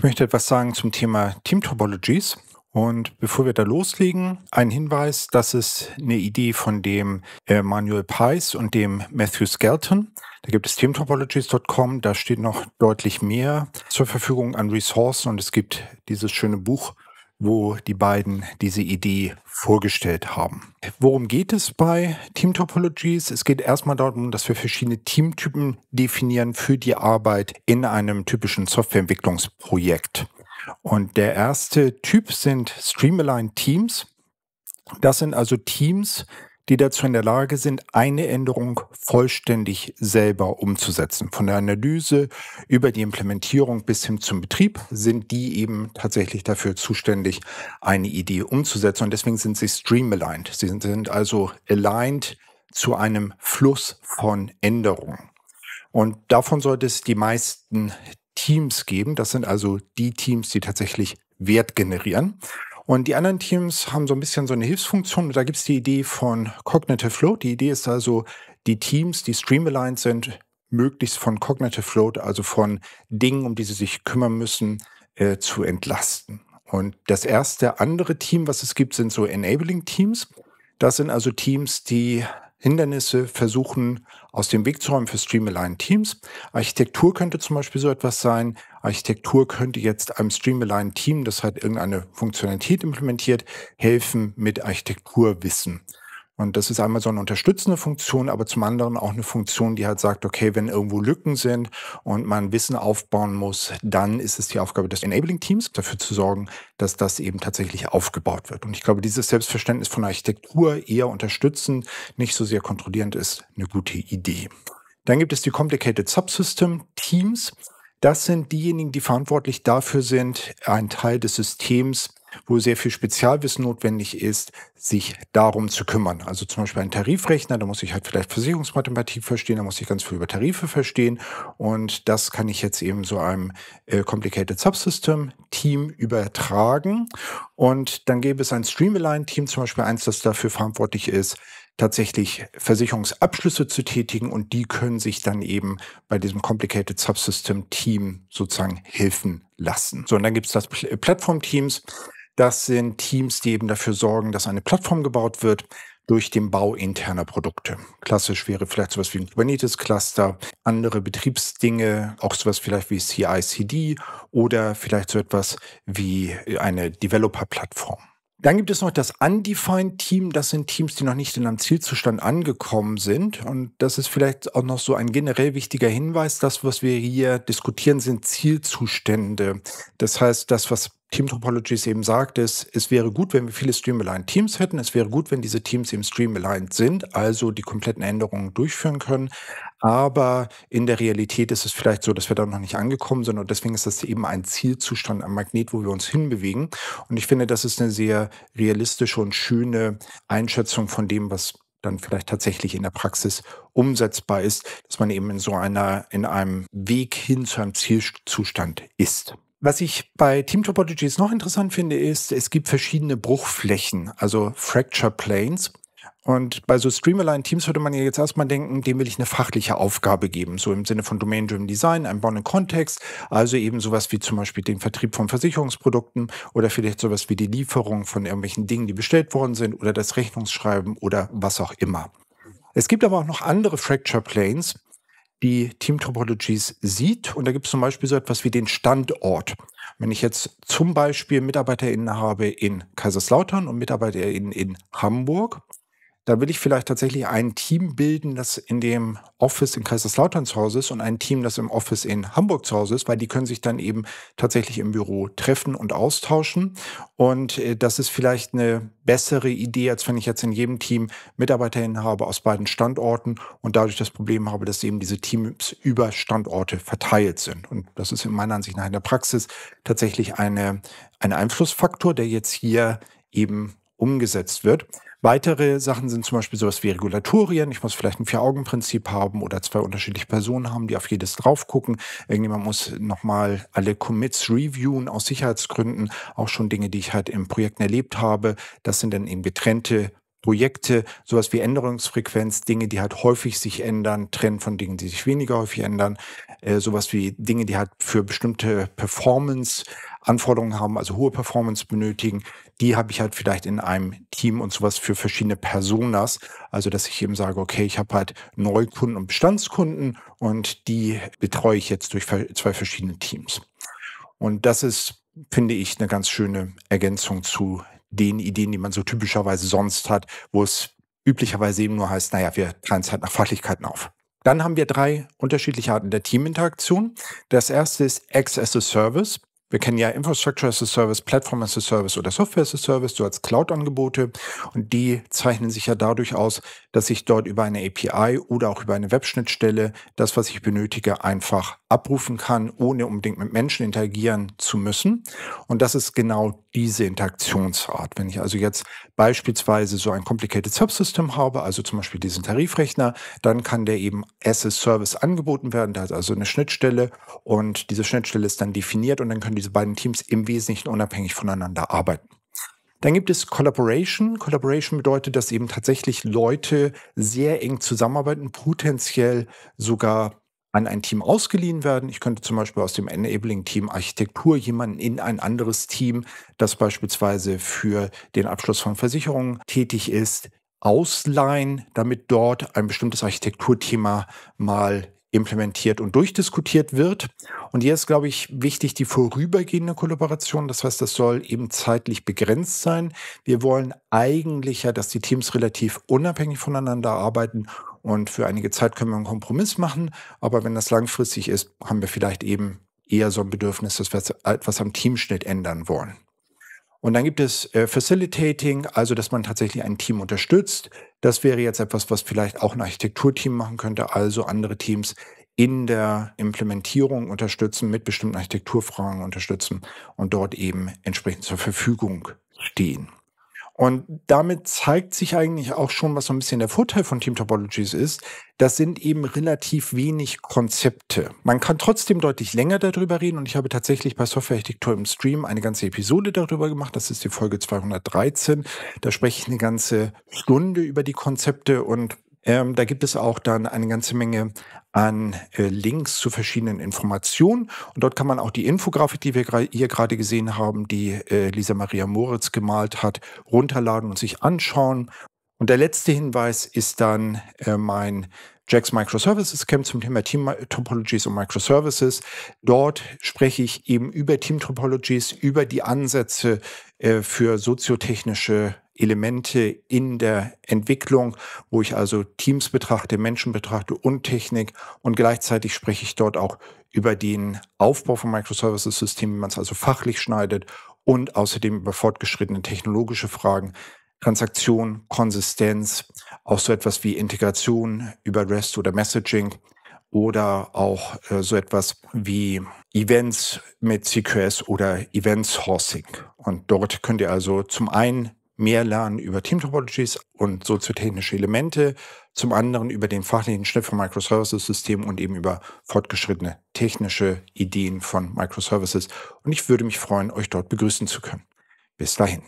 Ich möchte etwas sagen zum Thema Team Topologies. Und bevor wir da loslegen, ein Hinweis, das ist eine Idee von dem äh, Manuel Pais und dem Matthew Skelton. Da gibt es teamtopologies.com, da steht noch deutlich mehr zur Verfügung an Ressourcen und es gibt dieses schöne Buch wo die beiden diese Idee vorgestellt haben. Worum geht es bei Team Topologies? Es geht erstmal darum, dass wir verschiedene Teamtypen definieren für die Arbeit in einem typischen Softwareentwicklungsprojekt. Und der erste Typ sind Streamline Teams. Das sind also Teams, die dazu in der Lage sind, eine Änderung vollständig selber umzusetzen. Von der Analyse über die Implementierung bis hin zum Betrieb sind die eben tatsächlich dafür zuständig, eine Idee umzusetzen. Und deswegen sind sie stream-aligned. Sie sind also aligned zu einem Fluss von Änderungen. Und davon sollte es die meisten Teams geben. Das sind also die Teams, die tatsächlich Wert generieren. Und die anderen Teams haben so ein bisschen so eine Hilfsfunktion. da gibt es die Idee von Cognitive Float. Die Idee ist also, die Teams, die streamlined sind, möglichst von Cognitive Float, also von Dingen, um die sie sich kümmern müssen, äh, zu entlasten. Und das erste andere Team, was es gibt, sind so Enabling Teams. Das sind also Teams, die Hindernisse versuchen aus dem Weg zu räumen für Streamline Teams. Architektur könnte zum Beispiel so etwas sein. Architektur könnte jetzt einem Streamline Team, das halt irgendeine Funktionalität implementiert, helfen mit Architekturwissen. Und das ist einmal so eine unterstützende Funktion, aber zum anderen auch eine Funktion, die halt sagt, okay, wenn irgendwo Lücken sind und man Wissen aufbauen muss, dann ist es die Aufgabe des Enabling Teams, dafür zu sorgen, dass das eben tatsächlich aufgebaut wird. Und ich glaube, dieses Selbstverständnis von Architektur eher unterstützend, nicht so sehr kontrollierend ist, eine gute Idee. Dann gibt es die Complicated Subsystem Teams. Das sind diejenigen, die verantwortlich dafür sind, einen Teil des Systems wo sehr viel Spezialwissen notwendig ist, sich darum zu kümmern. Also zum Beispiel ein Tarifrechner, da muss ich halt vielleicht Versicherungsmathematik verstehen, da muss ich ganz viel über Tarife verstehen und das kann ich jetzt eben so einem äh, Complicated Subsystem Team übertragen und dann gäbe es ein Streamline Team, zum Beispiel eins, das dafür verantwortlich ist, tatsächlich Versicherungsabschlüsse zu tätigen und die können sich dann eben bei diesem Complicated Subsystem Team sozusagen helfen lassen. So, und dann gibt es das Pl Plattform-Teams, das sind Teams, die eben dafür sorgen, dass eine Plattform gebaut wird durch den Bau interner Produkte. Klassisch wäre vielleicht sowas wie ein Kubernetes-Cluster, andere Betriebsdinge, auch sowas vielleicht wie CI/CD oder vielleicht so etwas wie eine Developer-Plattform. Dann gibt es noch das Undefined Team. Das sind Teams, die noch nicht in einem Zielzustand angekommen sind. Und das ist vielleicht auch noch so ein generell wichtiger Hinweis. Das, was wir hier diskutieren, sind Zielzustände. Das heißt, das, was Team Topologies eben sagt, ist, es wäre gut, wenn wir viele Stream-Aligned Teams hätten. Es wäre gut, wenn diese Teams im Stream-Aligned sind, also die kompletten Änderungen durchführen können. Aber in der Realität ist es vielleicht so, dass wir da noch nicht angekommen sind und deswegen ist das eben ein Zielzustand am Magnet, wo wir uns hinbewegen. Und ich finde, das ist eine sehr realistische und schöne Einschätzung von dem, was dann vielleicht tatsächlich in der Praxis umsetzbar ist, dass man eben in so einer, in einem Weg hin zu einem Zielzustand ist. Was ich bei Team Topologies noch interessant finde, ist, es gibt verschiedene Bruchflächen, also Fracture Planes. Und bei so Streamline Teams würde man ja jetzt erstmal denken, dem will ich eine fachliche Aufgabe geben, so im Sinne von Domain-Driven Design, einem Bonn-Kontext, also eben sowas wie zum Beispiel den Vertrieb von Versicherungsprodukten oder vielleicht sowas wie die Lieferung von irgendwelchen Dingen, die bestellt worden sind oder das Rechnungsschreiben oder was auch immer. Es gibt aber auch noch andere Fracture Planes, die Team Topologies sieht. Und da gibt es zum Beispiel so etwas wie den Standort. Wenn ich jetzt zum Beispiel MitarbeiterInnen habe in Kaiserslautern und MitarbeiterInnen in Hamburg, da will ich vielleicht tatsächlich ein Team bilden, das in dem Office in Kaiserslautern zu Hause ist und ein Team, das im Office in Hamburg zu Hause ist, weil die können sich dann eben tatsächlich im Büro treffen und austauschen. Und äh, das ist vielleicht eine bessere Idee, als wenn ich jetzt in jedem Team MitarbeiterInnen habe aus beiden Standorten und dadurch das Problem habe, dass eben diese Teams über Standorte verteilt sind. Und das ist in meiner Ansicht nach in der Praxis tatsächlich eine, ein Einflussfaktor, der jetzt hier eben umgesetzt wird. Weitere Sachen sind zum Beispiel sowas wie Regulatorien. Ich muss vielleicht ein Vier-Augen-Prinzip haben oder zwei unterschiedliche Personen haben, die auf jedes drauf gucken. Irgendjemand muss nochmal alle Commits reviewen aus Sicherheitsgründen. Auch schon Dinge, die ich halt im Projekten erlebt habe. Das sind dann eben getrennte Projekte, sowas wie Änderungsfrequenz, Dinge, die halt häufig sich ändern, trennen von Dingen, die sich weniger häufig ändern, äh, sowas wie Dinge, die halt für bestimmte Performance Anforderungen haben, also hohe Performance benötigen, die habe ich halt vielleicht in einem Team und sowas für verschiedene Personas. Also, dass ich eben sage, okay, ich habe halt Neukunden und Bestandskunden und die betreue ich jetzt durch zwei verschiedene Teams. Und das ist, finde ich, eine ganz schöne Ergänzung zu den Ideen, die man so typischerweise sonst hat, wo es üblicherweise eben nur heißt, naja, wir teilen es halt nach Fachlichkeiten auf. Dann haben wir drei unterschiedliche Arten der Teaminteraktion. Das erste ist X as a Service. Wir kennen ja Infrastructure as a Service, Platform as a Service oder Software as a Service, so als Cloud-Angebote. Und die zeichnen sich ja dadurch aus, dass ich dort über eine API oder auch über eine Webschnittstelle das, was ich benötige, einfach abrufen kann, ohne unbedingt mit Menschen interagieren zu müssen. Und das ist genau diese Interaktionsart. Wenn ich also jetzt beispielsweise so ein Complicated Subsystem habe, also zum Beispiel diesen Tarifrechner, dann kann der eben as a Service angeboten werden. Da ist also eine Schnittstelle und diese Schnittstelle ist dann definiert und dann können diese beiden Teams im Wesentlichen unabhängig voneinander arbeiten. Dann gibt es Collaboration. Collaboration bedeutet, dass eben tatsächlich Leute sehr eng zusammenarbeiten, potenziell sogar an ein Team ausgeliehen werden. Ich könnte zum Beispiel aus dem Enabling-Team Architektur jemanden in ein anderes Team, das beispielsweise für den Abschluss von Versicherungen tätig ist, ausleihen, damit dort ein bestimmtes Architekturthema mal implementiert und durchdiskutiert wird. Und hier ist, glaube ich, wichtig die vorübergehende Kollaboration. Das heißt, das soll eben zeitlich begrenzt sein. Wir wollen eigentlich ja, dass die Teams relativ unabhängig voneinander arbeiten. Und für einige Zeit können wir einen Kompromiss machen. Aber wenn das langfristig ist, haben wir vielleicht eben eher so ein Bedürfnis, dass wir etwas am Teamschnitt ändern wollen. Und dann gibt es äh, Facilitating, also dass man tatsächlich ein Team unterstützt. Das wäre jetzt etwas, was vielleicht auch ein Architekturteam machen könnte, also andere Teams in der Implementierung unterstützen, mit bestimmten Architekturfragen unterstützen und dort eben entsprechend zur Verfügung stehen. Und damit zeigt sich eigentlich auch schon, was so ein bisschen der Vorteil von Team Topologies ist. Das sind eben relativ wenig Konzepte. Man kann trotzdem deutlich länger darüber reden und ich habe tatsächlich bei Softwarearchitektur im Stream eine ganze Episode darüber gemacht. Das ist die Folge 213. Da spreche ich eine ganze Stunde über die Konzepte und ähm, da gibt es auch dann eine ganze Menge an äh, Links zu verschiedenen Informationen. Und dort kann man auch die Infografik, die wir hier gerade gesehen haben, die äh, Lisa Maria Moritz gemalt hat, runterladen und sich anschauen. Und der letzte Hinweis ist dann äh, mein Jack's Microservices Camp zum Thema Team Topologies und Microservices. Dort spreche ich eben über Team Topologies, über die Ansätze äh, für soziotechnische Elemente in der Entwicklung, wo ich also Teams betrachte, Menschen betrachte und Technik. Und gleichzeitig spreche ich dort auch über den Aufbau von Microservices-Systemen, wie man es also fachlich schneidet und außerdem über fortgeschrittene technologische Fragen, Transaktion, Konsistenz, auch so etwas wie Integration über REST oder Messaging oder auch äh, so etwas wie Events mit CQS oder Events Horsing. Und dort könnt ihr also zum einen mehr lernen über Team Topologies und soziotechnische Elemente, zum anderen über den fachlichen Schnitt von microservices System und eben über fortgeschrittene technische Ideen von Microservices. Und ich würde mich freuen, euch dort begrüßen zu können. Bis dahin.